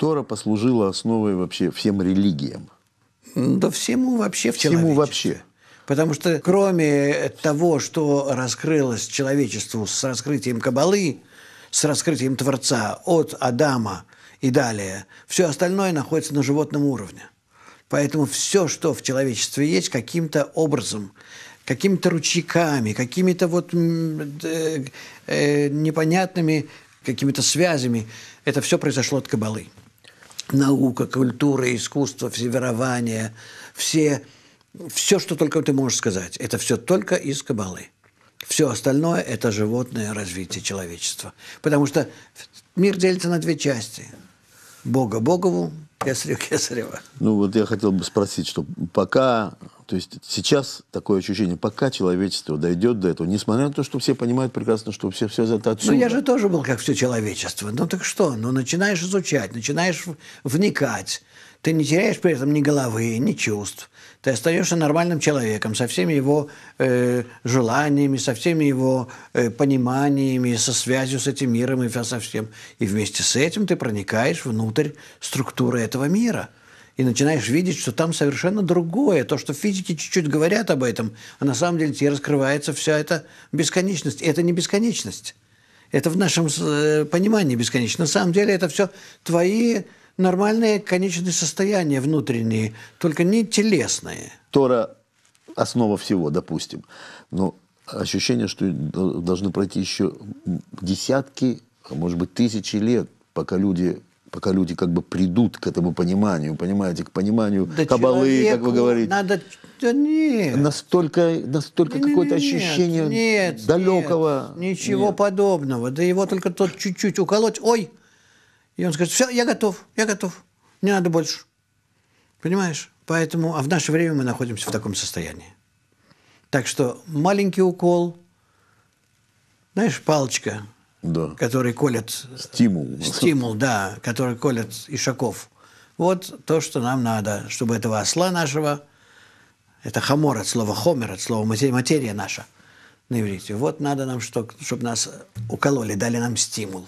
Тора послужила основой вообще всем религиям. Да всему вообще в Всему вообще. Потому что кроме того, что раскрылось человечеству с раскрытием Кабалы, с раскрытием Творца от Адама и далее, все остальное находится на животном уровне. Поэтому все, что в человечестве есть, каким-то образом, какими-то ручейками, какими-то вот э, э, непонятными какими-то связями, это все произошло от Кабалы наука, культура, искусство, всеверование, все, все, что только ты можешь сказать, это все только из Кабалы. Все остальное – это животное развитие человечества. Потому что мир делится на две части. Бога Богову, Кесарю Кесарева. Ну вот я хотел бы спросить, что пока то есть сейчас такое ощущение, пока человечество дойдет до этого, несмотря на то, что все понимают прекрасно, что все, все это отсюда. Ну, я же тоже был, как все человечество. Ну, так что? Ну, начинаешь изучать, начинаешь вникать. Ты не теряешь при этом ни головы, ни чувств. Ты остаешься нормальным человеком со всеми его э, желаниями, со всеми его э, пониманиями, со связью с этим миром и со всем. И вместе с этим ты проникаешь внутрь структуры этого мира – и начинаешь видеть, что там совершенно другое. То, что физики чуть-чуть говорят об этом, а на самом деле тебе раскрывается вся эта бесконечность. И это не бесконечность. Это в нашем э, понимании бесконечно. На самом деле это все твои нормальные конечные состояния внутренние, только не телесные. Тора – основа всего, допустим. Но ощущение, что должны пройти еще десятки, а может быть, тысячи лет, пока люди пока люди как бы придут к этому пониманию, понимаете, к пониманию да кабалы, человеку, как вы говорите. Надо, да нет. Настолько, настолько да какое-то нет, ощущение нет, далекого. Нет, ничего нет. подобного. Да его только тот чуть-чуть уколоть, ой, и он скажет, все, я готов, я готов, не надо больше. Понимаешь? Поэтому, а в наше время мы находимся в таком состоянии. Так что маленький укол, знаешь, палочка – да. который колет... Э, стимул. Стимул, да, который колет Ишаков. Вот то, что нам надо, чтобы этого осла нашего, это хамор от слова хомер, от слова материя, материя наша на иврите. Вот надо нам что, чтобы нас укололи, дали нам стимул.